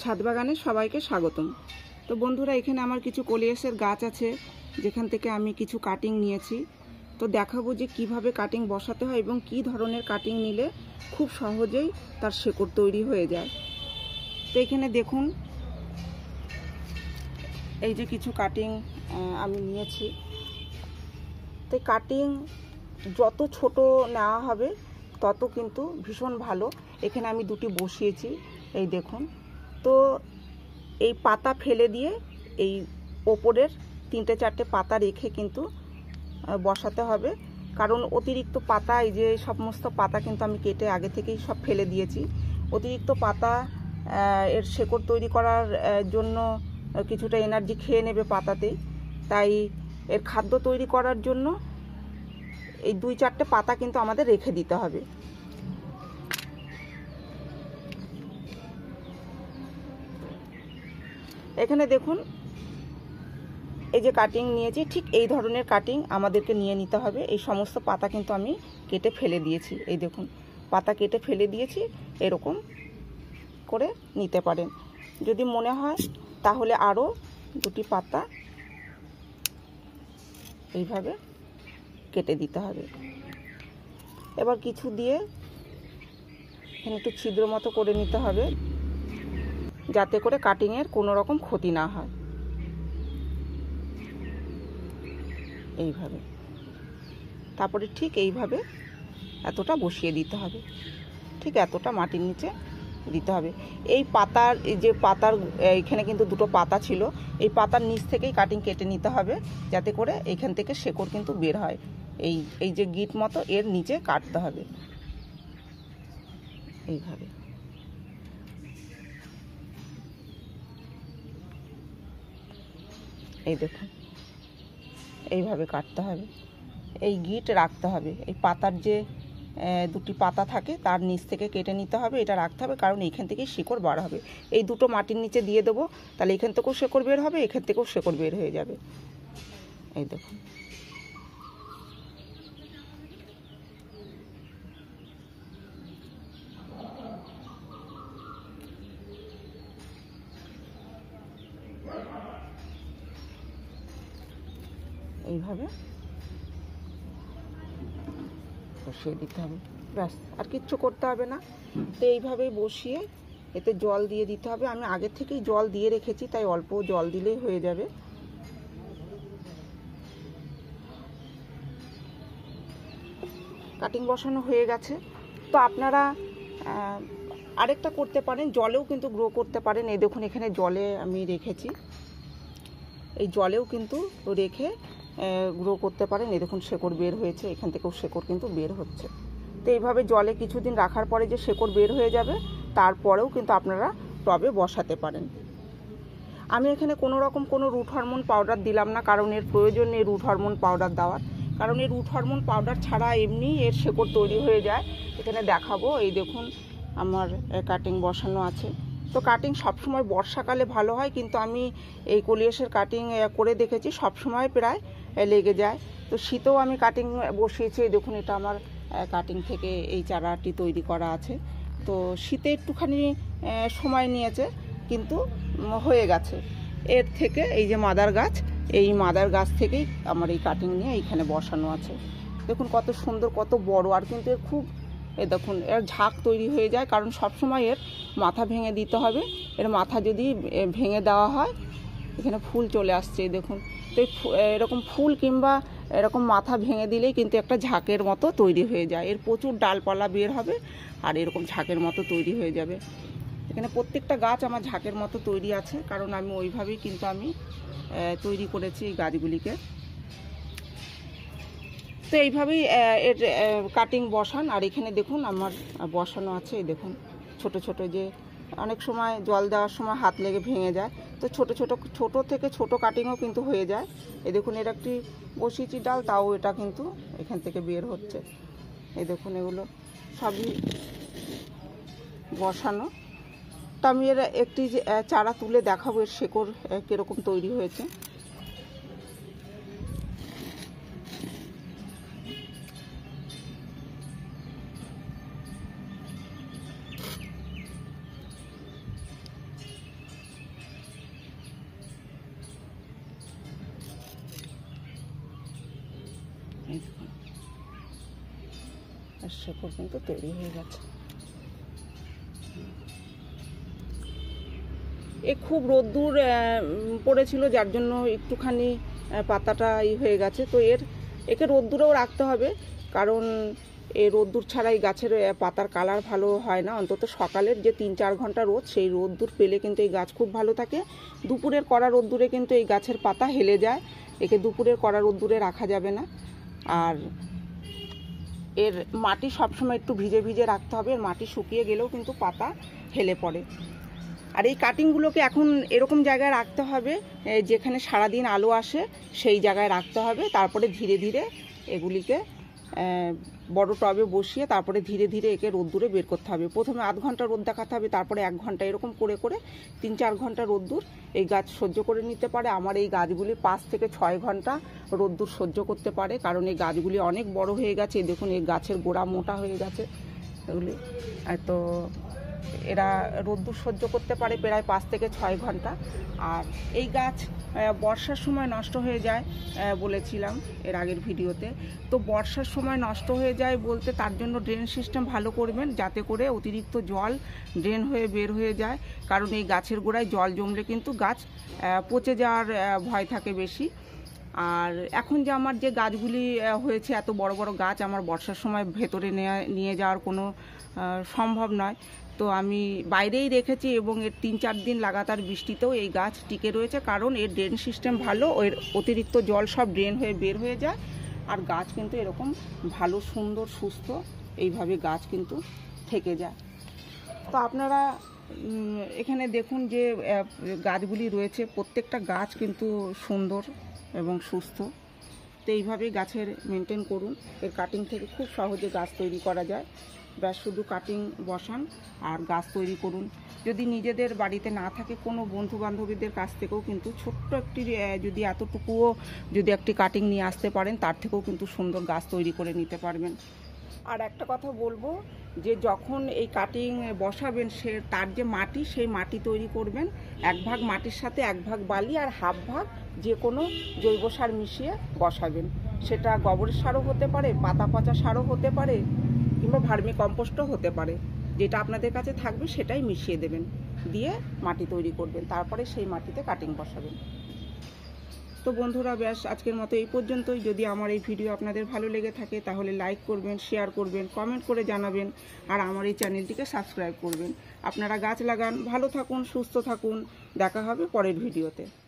ছাদ বাগানে সবাইকে স্বাগতম তো বন্ধুরা এখানে আমার কিছু কলিয়াসের গাছ আছে যেখান থেকে আমি কিছু কাটিং নিয়েছি তো দেখাবো যে কিভাবে কাটিং বসাতে হয় এবং কি ধরনের কাটিং নিলে খুব সহজেই তার শেকড় তৈরি হয়ে যায় তো এখানে দেখুন এই যে কিছু কাটিং আমি নিয়েছি তো কাটিং যত ছোট নেওয়া হবে তত কিন্তু ভীষণ ভালো এখানে আমি দুটি বসিয়েছি এই দেখুন তো এই পাতা ফেলে দিয়ে এই ওপরের তিনটে চারটে পাতা রেখে কিন্তু বসাতে হবে কারণ অতিরিক্ত পাতা এই যে সমস্ত পাতা কিন্তু আমি কেটে আগে থেকেই সব ফেলে দিয়েছি অতিরিক্ত পাতা এর শেকড় তৈরি করার জন্য কিছুটা এনার্জি খেয়ে নেবে পাতাতেই তাই এর খাদ্য তৈরি করার জন্য এই দুই চারটে পাতা কিন্তু আমাদের রেখে দিতে হবে এখানে দেখুন এই যে কাটিং নিয়েছি ঠিক এই ধরনের কাটিং আমাদেরকে নিয়ে নিতে হবে এই সমস্ত পাতা কিন্তু আমি কেটে ফেলে দিয়েছি এই দেখুন পাতা কেটে ফেলে দিয়েছি এরকম করে নিতে পারেন যদি মনে হয় তাহলে আরও দুটি পাতা এইভাবে কেটে দিতে হবে এবার কিছু দিয়ে এখানে একটু ছিদ্র মতো করে নিতে হবে যাতে করে কাটিংয়ের কোনো রকম ক্ষতি না হয় এইভাবে তারপরে ঠিক এইভাবে এতটা বসিয়ে দিতে হবে ঠিক এতটা মাটির নিচে দিতে হবে এই পাতার এই যে পাতার এখানে কিন্তু দুটো পাতা ছিল এই পাতার নিচ থেকেই কাটিং কেটে নিতে হবে যাতে করে এখান থেকে শেকড় কিন্তু বের হয় এই এই যে গিট মতো এর নিচে কাটতে হবে এইভাবে এই দেখুন এইভাবে কাটতে হবে এই গিট রাখতে হবে এই পাতার যে দুটি পাতা থাকে তার নিচ থেকে কেটে নিতে হবে এটা রাখতে হবে কারণ এখান থেকেই শেকড় বার হবে এই দুটো মাটির নিচে দিয়ে দেবো তাহলে এখান থেকেও শেকড় বের হবে এখান থেকেও শেকড় বের হয়ে যাবে এই দেখুন এইভাবে বসিয়ে দিতে হবে ব্যাস আর কিচ্ছু করতে হবে না তো এইভাবেই বসিয়ে এতে জল দিয়ে দিতে হবে আমি আগে থেকেই জল দিয়ে রেখেছি তাই অল্প জল দিলেই হয়ে যাবে কাটিং বসানো হয়ে গেছে তো আপনারা আরেকটা করতে পারেন জলেও কিন্তু গ্রো করতে পারেন এই দেখুন এখানে জলে আমি রেখেছি এই জলেও কিন্তু রেখে গ্রো করতে পারেন এই দেখুন শেকড় বের হয়েছে এখান থেকেও শেকড় কিন্তু বের হচ্ছে তো এইভাবে জলে কিছুদিন রাখার পরে যে শেকড় বের হয়ে যাবে তারপরেও কিন্তু আপনারা টবে বসাতে পারেন আমি এখানে কোনো রকম কোনো রুট হরমোন পাউডার দিলাম না কারণ এর প্রয়োজন নেই রুট হরমোন পাউডার দেওয়ার কারণ এই রুট হরমোন পাউডার ছাড়া এমনি এর শেকড় তৈরি হয়ে যায় এখানে দেখাবো এই দেখুন আমার কাটিং বসানো আছে তো কাটিং সবসময় বর্ষাকালে ভালো হয় কিন্তু আমি এই কলিয়াসের কাটিং করে দেখেছি সবসময় প্রায় লেগে যায় তো শীতেও আমি কাটিং বসিয়েছি দেখুন এটা আমার কাটিং থেকে এই চারাটি তৈরি করা আছে তো শীতে একটুখানি সময় নিয়েছে কিন্তু হয়ে গেছে এর থেকে এই যে মাদার গাছ এই মাদার গাছ থেকেই আমার এই কাটিং নিয়ে এইখানে বসানো আছে দেখুন কত সুন্দর কত বড় আর কিন্তু এর খুব এ দেখুন এর ঝাঁক তৈরি হয়ে যায় কারণ সবসময় এর মাথা ভেঙে দিতে হবে এর মাথা যদি ভেঙে দেওয়া হয় এখানে ফুল চলে আসছে দেখুন তো এরকম ফুল কিংবা এরকম মাথা ভেঙে দিলেই কিন্তু একটা ঝাঁকের মতো তৈরি হয়ে যায় এর প্রচুর ডালপালা বের হবে আর এরকম ঝাঁকের মতো তৈরি হয়ে যাবে এখানে প্রত্যেকটা গাছ আমার ঝাঁকের মতো তৈরি আছে কারণ আমি ওইভাবেই কিন্তু আমি তৈরি করেছি এই গাছগুলিকে তো এইভাবেই এর কাটিং বসান আর এখানে দেখুন আমার বসানো আছে এই দেখুন ছোট ছোট যে অনেক সময় জল দেওয়ার সময় হাত লেগে ভেঙে যায় তো ছোট ছোট ছোট থেকে ছোট কাটিংও কিন্তু হয়ে যায় এ দেখুন এর একটি বসিচি ডাল তাও এটা কিন্তু এখান থেকে বের হচ্ছে এ দেখুন এগুলো সবই বসানো তো আমি এর একটি চারা তুলে দেখাবো এর শেকড় কীরকম তৈরি হয়েছে আমার পর্যন্ত তৈরি হয়ে গেছে এ খুব রোদ্দুর পড়েছিল যার জন্য একটুখানি পাতাটা ই হয়ে গেছে তো এর একে রোদ্দুরেও রাখতে হবে কারণ এ রোদ্দুর ছাড়াই গাছের পাতার কালার ভালো হয় না অন্তত সকালের যে তিন চার ঘন্টা রোদ সেই রোদ্দুর পেলে কিন্তু এই গাছ খুব ভালো থাকে দুপুরের কড়া রোদ্দুরে কিন্তু এই গাছের পাতা হেলে যায় একে দুপুরের কড়া রোদ্দুরে রাখা যাবে না আর এর মাটি সবসময় একটু ভিজে ভিজে রাখতে হবে এর মাটি শুকিয়ে গেলেও কিন্তু পাতা হেলে পড়ে আর এই কাটিংগুলোকে এখন এরকম জায়গায় রাখতে হবে যেখানে সারাদিন আলো আসে সেই জায়গায় রাখতে হবে তারপরে ধীরে ধীরে এগুলিকে বড় টবে বসিয়ে তারপরে ধীরে ধীরে একে রোদ্দুরে বের করতে হবে প্রথমে আধ ঘন্টা রোদ দেখাতে হবে তারপরে এক ঘন্টা এরকম করে করে তিন চার ঘন্টা রোদ্দুর এই গাছ সহ্য করে নিতে পারে আমার এই গাছগুলি পাঁচ থেকে ছয় ঘন্টা রোদ্দুর সহ্য করতে পারে কারণ এই গাছগুলি অনেক বড় হয়ে গেছে দেখুন এই গাছের গোড়া মোটা হয়ে গেছে এগুলি তো এরা রোদ্দুর সহ্য করতে পারে প্রায় পাঁচ থেকে ছয় ঘন্টা আর এই গাছ বর্ষার সময় নষ্ট হয়ে যায় বলেছিলাম এর আগের ভিডিওতে তো বর্ষার সময় নষ্ট হয়ে যায় বলতে তার জন্য ড্রেন সিস্টেম ভালো করবেন যাতে করে অতিরিক্ত জল ড্রেন হয়ে বের হয়ে যায় কারণ এই গাছের গোড়ায় জল জমলে কিন্তু গাছ পচে যাওয়ার ভয় থাকে বেশি আর এখন যে আমার যে গাছগুলি হয়েছে এত বড় বড় গাছ আমার বর্ষার সময় ভেতরে নিয়ে যাওয়ার কোনো সম্ভব নয় তো আমি বাইরেই রেখেছি এবং এর তিন চার দিন লাগাতার বৃষ্টিতেও এই গাছ টিকে রয়েছে কারণ এর ড্রেন সিস্টেম ভালো এর অতিরিক্ত জল সব ড্রেন হয়ে বের হয়ে যায় আর গাছ কিন্তু এরকম ভালো সুন্দর সুস্থ এইভাবে গাছ কিন্তু থেকে যায় তো আপনারা এখানে দেখুন যে গাছগুলি রয়েছে প্রত্যেকটা গাছ কিন্তু সুন্দর এবং সুস্থ তো এইভাবেই গাছের মেনটেন করুন এর কাটিং থেকে খুব সহজে গাছ তৈরি করা যায় ব্যাস শুধু কাটিং বসান আর গাছ তৈরি করুন যদি নিজেদের বাড়িতে না থাকে কোনো বন্ধু বান্ধবীদের কাছ থেকেও কিন্তু ছোট্ট একটি যদি এতটুকুও যদি একটি কাটিং নিয়ে আসতে পারেন তার থেকেও কিন্তু সুন্দর গাছ তৈরি করে নিতে পারবেন আর একটা কথা বলবো যে যখন এই কাটিং বসাবেন সে তার যে মাটি সেই মাটি তৈরি করবেন এক ভাগ মাটির সাথে এক ভাগ বালি আর হাফ ভাগ যে কোনো জৈব সার মিশিয়ে বসাবেন সেটা গোবরের সারও হতে পারে পাতা পচা সারও হতে পারে কিংবা ভার্মি কম্পোস্টও হতে পারে যেটা আপনাদের কাছে থাকবে সেটাই মিশিয়ে দেবেন দিয়ে মাটি তৈরি করবেন তারপরে সেই মাটিতে কাটিং বসাবেন তো বন্ধুরা ব্যাস আজকের মতো এই পর্যন্তই যদি আমার এই ভিডিও আপনাদের ভালো লেগে থাকে তাহলে লাইক করবেন শেয়ার করবেন কমেন্ট করে জানাবেন আর আমার এই চ্যানেলটিকে সাবস্ক্রাইব করবেন আপনারা গাছ লাগান ভালো থাকুন সুস্থ থাকুন দেখা হবে পরের ভিডিওতে